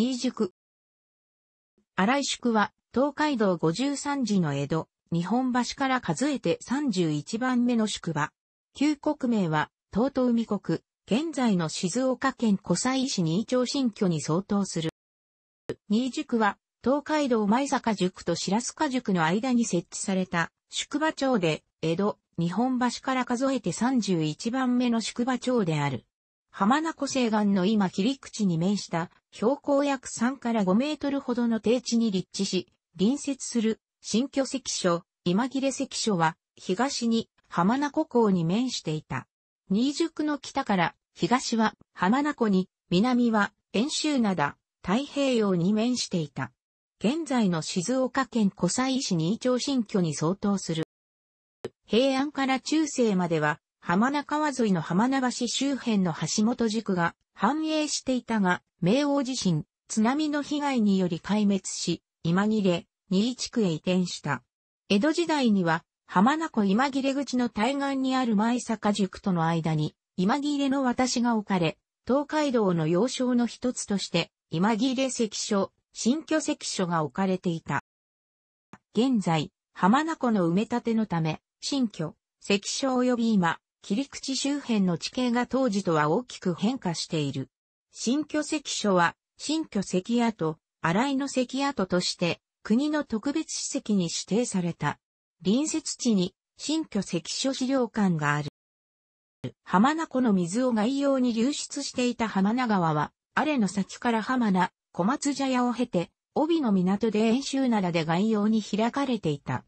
新宿。新井宿は、東海道53時の江戸、日本橋から数えて31番目の宿場。旧国名は、東都海国、現在の静岡県湖西市新町新居に相当する。新宿は、東海道前坂宿と白須賀宿の間に設置された宿場町で、江戸、日本橋から数えて31番目の宿場町である。浜名湖西岸の今切り口に面した標高約3から5メートルほどの低地に立地し、隣接する新居関所、今切れ関所は東に浜名湖港に面していた。新宿の北から東は浜名湖に、南は遠州灘、太平洋に面していた。現在の静岡県湖西市新町新居に相当する。平安から中世までは浜名川沿いの浜名橋周辺の橋本塾が繁栄していたが、明王地震、津波の被害により壊滅し、今切、れ、新地区へ移転した。江戸時代には、浜名湖今切れ口の対岸にある前坂塾との間に、今切れの私が置かれ、東海道の要衝の一つとして、今切れ関所、新居関所が置かれていた。現在、浜名湖の埋め立てのため、新居、関所及び今、切り口周辺の地形が当時とは大きく変化している。新居石所は、新居石跡、新井の石跡として、国の特別史跡に指定された。隣接地に、新居石所資料館がある。浜名湖の水を外洋に流出していた浜名川は、荒れの先から浜名、小松茶屋を経て、帯の港で遠州らで外洋に開かれていた。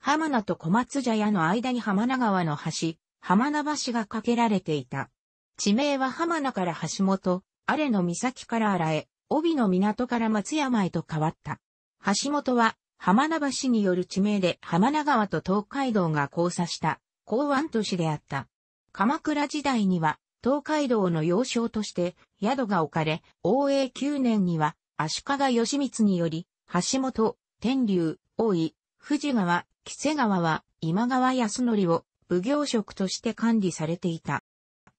浜名と小松茶屋の間に浜名川の橋、浜名橋が架けられていた。地名は浜名から橋本、荒れの岬から荒え、帯の港から松山へと変わった。橋本は浜名橋による地名で浜名川と東海道が交差した港湾都市であった。鎌倉時代には東海道の要衝として宿が置かれ、応永9年には足利義満により、橋本、天竜、大井、富士川、木瀬川は今川康則を奉行職として管理されていた。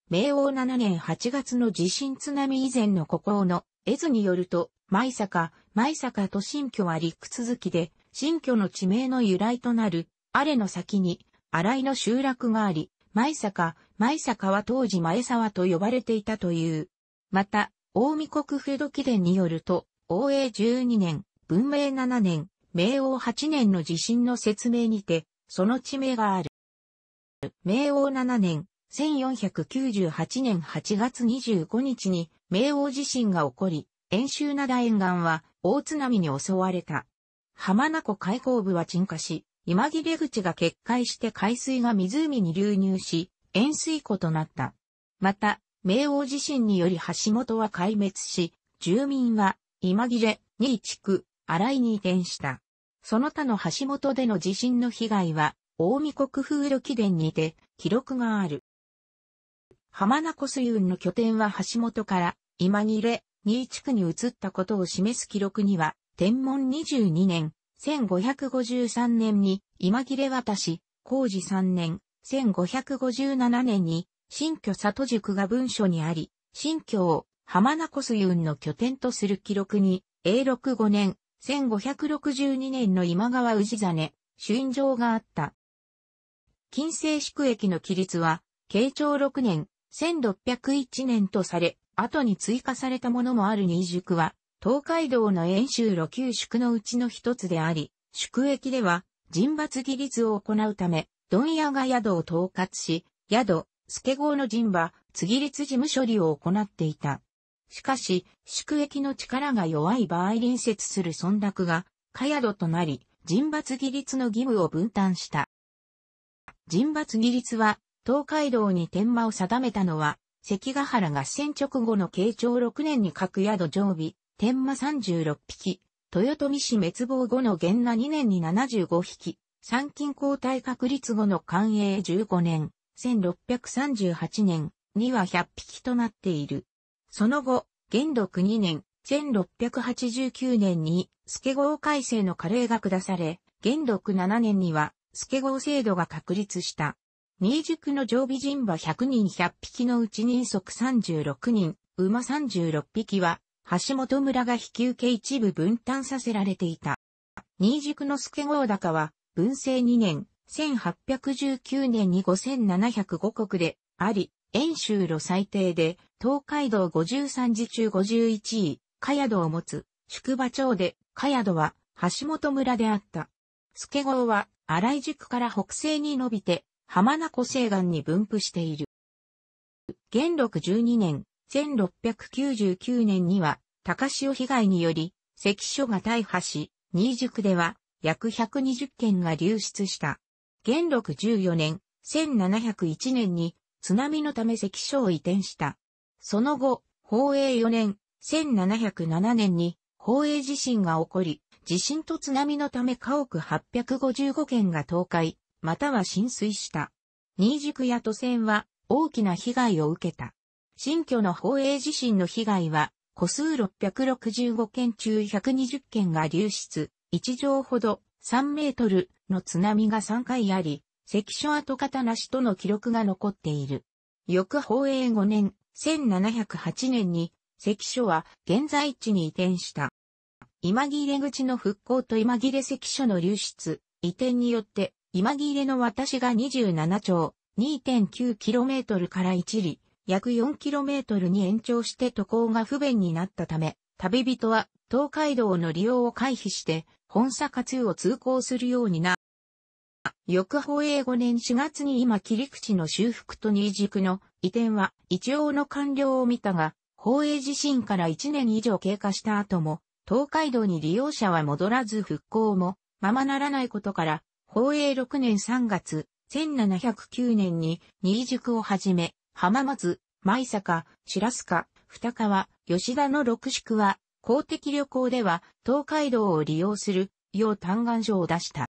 明王7年8月の地震津波以前の国王の絵図によると、舞坂、舞坂と新居は陸続きで、新居の地名の由来となる、あれの先に、荒井の集落があり、舞坂、舞坂は当時前沢と呼ばれていたという。また、大見国府記伝によると、王永12年、文明7年、明王8年の地震の説明にて、その地名がある。明王七年、1498年8月25日に明王地震が起こり、遠州灘沿岸は大津波に襲われた。浜名湖海口部は沈下し、今切口が決壊して海水が湖に流入し、塩水湖となった。また、明王地震により橋本は壊滅し、住民は今切に地区、新井に移転した。その他の橋本での地震の被害は大見国風呂記伝にて記録がある。浜名湖水運の拠点は橋本から今切れ、新地区に移ったことを示す記録には、天文22年、1553年に今切れ渡し、工事3年、1557年に新居里塾が文書にあり、新居を浜名湖水運の拠点とする記録に、永禄5年、1562年の今川氏真、朱印状があった。金星宿駅の規律は、慶長6年、1601年とされ、後に追加されたものもある二宿は、東海道の遠州路旧宿のうちの一つであり、宿駅では、人罰規律を行うため、問屋が宿を統括し、宿、助号の人は、次律事務処理を行っていた。しかし、宿駅の力が弱い場合隣接する村落が、か宿となり、人罰規律の義務を分担した。人抜義律は、東海道に天馬を定めたのは、関ヶ原合戦直後の慶長6年に各宿常備、天馬36匹、豊臣氏滅亡後の源那2年に75匹、参勤交代確立後の寛永15年、1638年には100匹となっている。その後、元禄2年、1689年に、助郷改正の加齢が下され、元禄7年には、助合制度が確立した。新宿の常備人馬100人100匹のうち人足36人、馬36匹は、橋本村が引き受け一部分担させられていた。新宿の助合高は、文政2年、1819年に5705国であり、遠州路最低で、東海道53時中51位、茅戸を持つ、宿場町で、茅戸は、橋本村であった。助郷は、新井宿から北西に伸びて、浜名湖西岸に分布している。元禄12年、1699年には、高潮被害により、関所が大破し、新宿では約120件が流出した。元禄14年、1701年に津波のため関所を移転した。その後、宝永4年、1707年に宝永地震が起こり、地震と津波のため家屋855軒が倒壊、または浸水した。新宿や都線は大きな被害を受けた。新居の宝永地震の被害は、個数665件中120件が流出、1畳ほど3メートルの津波が3回あり、関所跡形なしとの記録が残っている。翌宝永5年、1708年に、関所は現在地に移転した。今切れ口の復興と今切れ関所の流出、移転によって、今切れの私が27兆 2.9km から1里、約 4km に延長して渡航が不便になったため、旅人は東海道の利用を回避して、本坂通を通行するようにな。翌放映5年4月に今切り口の修復と新宿の移転は一応の完了を見たが、放映地震から1年以上経過した後も東海道に利用者は戻らず復興もままならないことから、宝永6年3月、1709年に新宿をはじめ、浜松、舞坂、白須賀、二川、吉田の六宿は、公的旅行では東海道を利用する、要嘆願書を出した。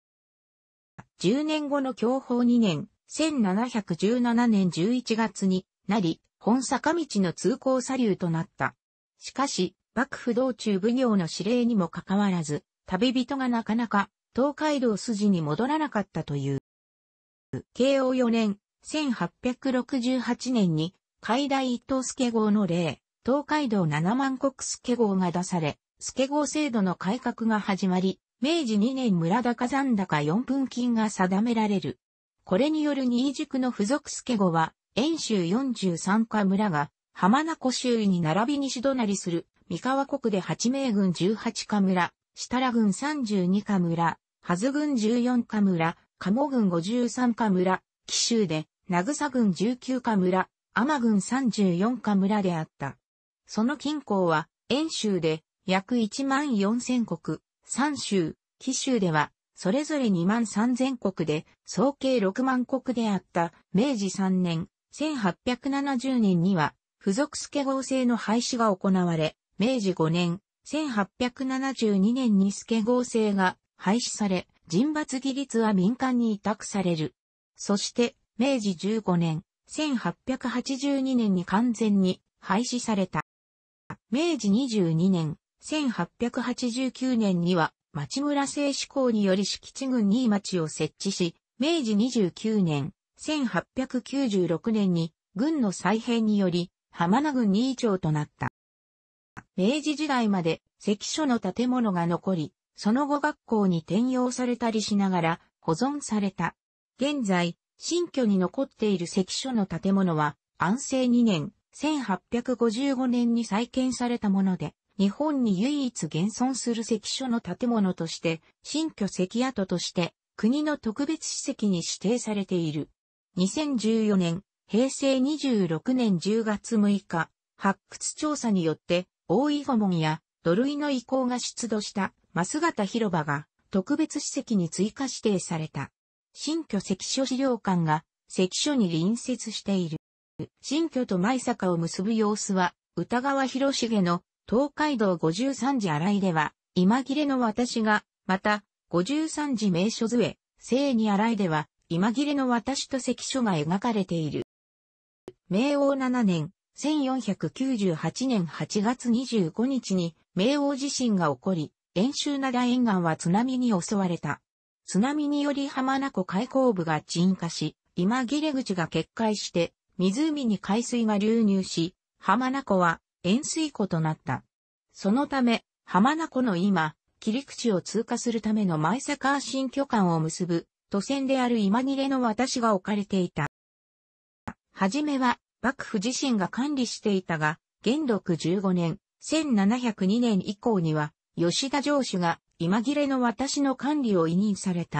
10年後の享保2年、1717年11月になり、本坂道の通行左流となった。しかし、幕府道中奉行の指令にもかかわらず、旅人がなかなか東海道筋に戻らなかったという。慶応4年、1868年に、海大一等助号の例、東海道七万国助号が出され、助号制度の改革が始まり、明治2年村高残高4分金が定められる。これによる新宿の付属助号は、遠州43課村が、浜名湖州に並び西隣する三河国で八名軍十八カ村、設楽軍三十二カ村、はず軍十四カ村、鴨軍五十三カ村、紀州で、渚軍十九カ村、天軍三十四カ村であった。その近郊は、遠州で、約一万四千国、三州、紀州では、それぞれ二万三千国で、総計六万国であった、明治三年、1870年には、付属助合制の廃止が行われ、明治5年、1872年にスケ合制が廃止され、人抜技術は民間に委託される。そして、明治15年、1882年に完全に廃止された。明治22年、1889年には、町村制志向により敷地郡に町を設置し、明治29年、1896年に、軍の再編により、浜名郡に位町となった。明治時代まで関所の建物が残り、その後学校に転用されたりしながら保存された。現在、新居に残っている関所の建物は、安政2年、1855年に再建されたもので、日本に唯一現存する関所の建物として、新居関跡として、国の特別史跡に指定されている。2014年、平成26年10月6日、発掘調査によって、大井御門や土塁の遺構が出土した増形広場が特別史跡に追加指定された。新居関所資料館が関所に隣接している。新居と舞坂を結ぶ様子は、歌川広重の東海道五十三時荒井では、今切れの私が、また、五十三時名所図へ、聖に荒井では、今切れの私と関所が描かれている。明王七年、1498年8月25日に明王地震が起こり、遠州灘沿岸は津波に襲われた。津波により浜名湖海溝部が沈下し、今切れ口が決壊して、湖に海水が流入し、浜名湖は塩水湖となった。そのため、浜名湖の今、切り口を通過するための前坂新巨間を結ぶ、都線である今切れの私が置かれていた。はじめは、幕府自身が管理していたが、元禄15年、1702年以降には、吉田城主が今切れの私の管理を委任された。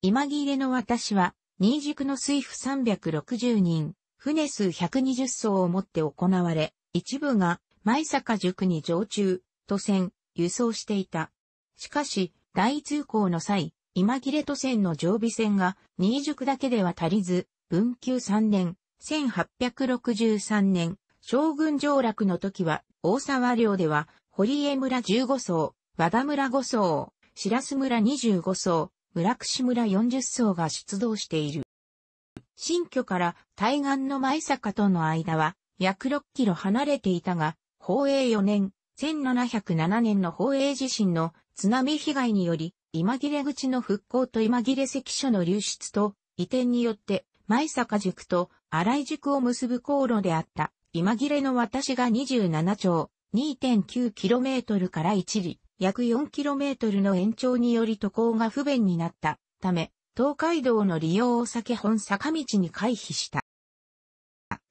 今切れの私は、新宿の水夫360人、船数120艘をもって行われ、一部が舞坂塾に常駐、都船、輸送していた。しかし、大通行の際、今切れ都船の常備船が新宿だけでは足りず、文久3年、1863年、将軍上落の時は、大沢領では、堀江村15層、和田村5層、白洲村25層、村串村40層が出動している。新居から対岸の前坂との間は約6キロ離れていたが、宝永4年、1707年の宝永地震の津波被害により、今切れ口の復興と今切れ関所の流出と移転によって、前坂塾と新井塾を結ぶ航路であった、今切れの私が27丁、2.9km から1里、約 4km の延長により渡航が不便になったため、東海道の利用を避け本坂道に回避した。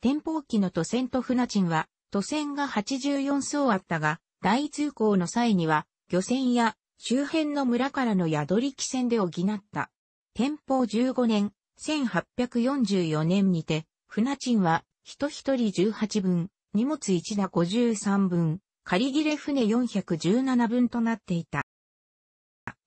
天保機の都線と船賃は、都線が84層あったが、大通行の際には、漁船や周辺の村からの宿り機船で補った。天保15年、1844年にて、船賃は、人一人18分、荷物一打53分、仮切れ船417分となっていた。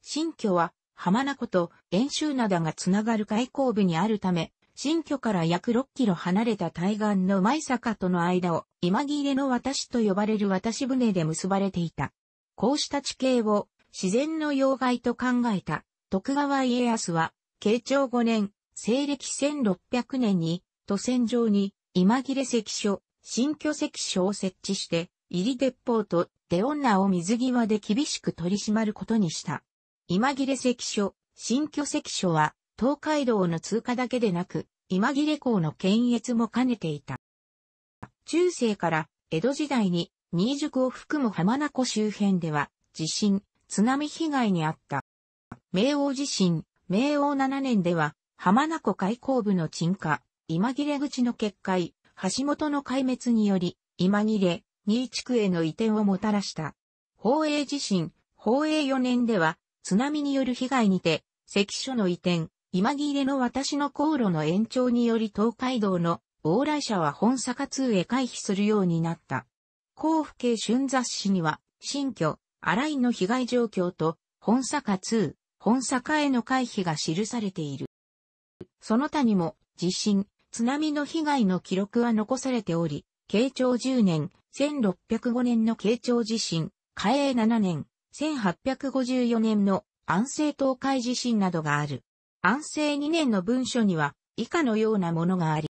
新居は、浜名湖と遠州灘がつながる海口部にあるため、新居から約6キロ離れた対岸の舞坂との間を今切れの渡しと呼ばれる渡し船で結ばれていた。こうした地形を自然の要害と考えた徳川家康は、慶長5年、西暦1600年にと線上に、今切れ関所、新居関所を設置して、入り鉄砲と出女を水際で厳しく取り締まることにした。今切れ関所、新居関所は、東海道の通過だけでなく、今切れ港の検閲も兼ねていた。中世から江戸時代に、新宿を含む浜名湖周辺では、地震、津波被害にあった。明王地震、明王7年では、浜名湖海溝部の沈下、今切れ口の決壊、橋本の壊滅により、今切、れ、新地区への移転をもたらした。宝永地震、宝永4年では、津波による被害にて、関所の移転、今切れの私の航路の延長により東海道の往来者は本坂通へ回避するようになった。甲府系春雑誌には、新居、新井の被害状況と、本坂通、本坂への回避が記されている。その他にも、地震、津波の被害の記録は残されており、慶長10年、1605年の慶長地震、嘉永7年、1854年の安政東海地震などがある。安政2年の文書には以下のようなものがあり、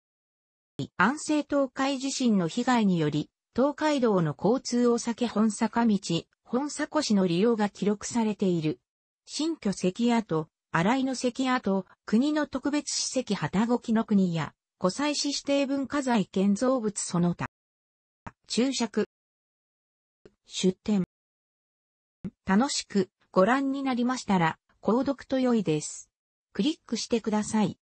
安政東海地震の被害により、東海道の交通を避け本坂道、本坂市の利用が記録されている。新居関跡、新井の関跡、国の特別史跡旗ごきの国や、古西市指定文化財建造物その他。注釈。出展。楽しくご覧になりましたら、購読と良いです。クリックしてください。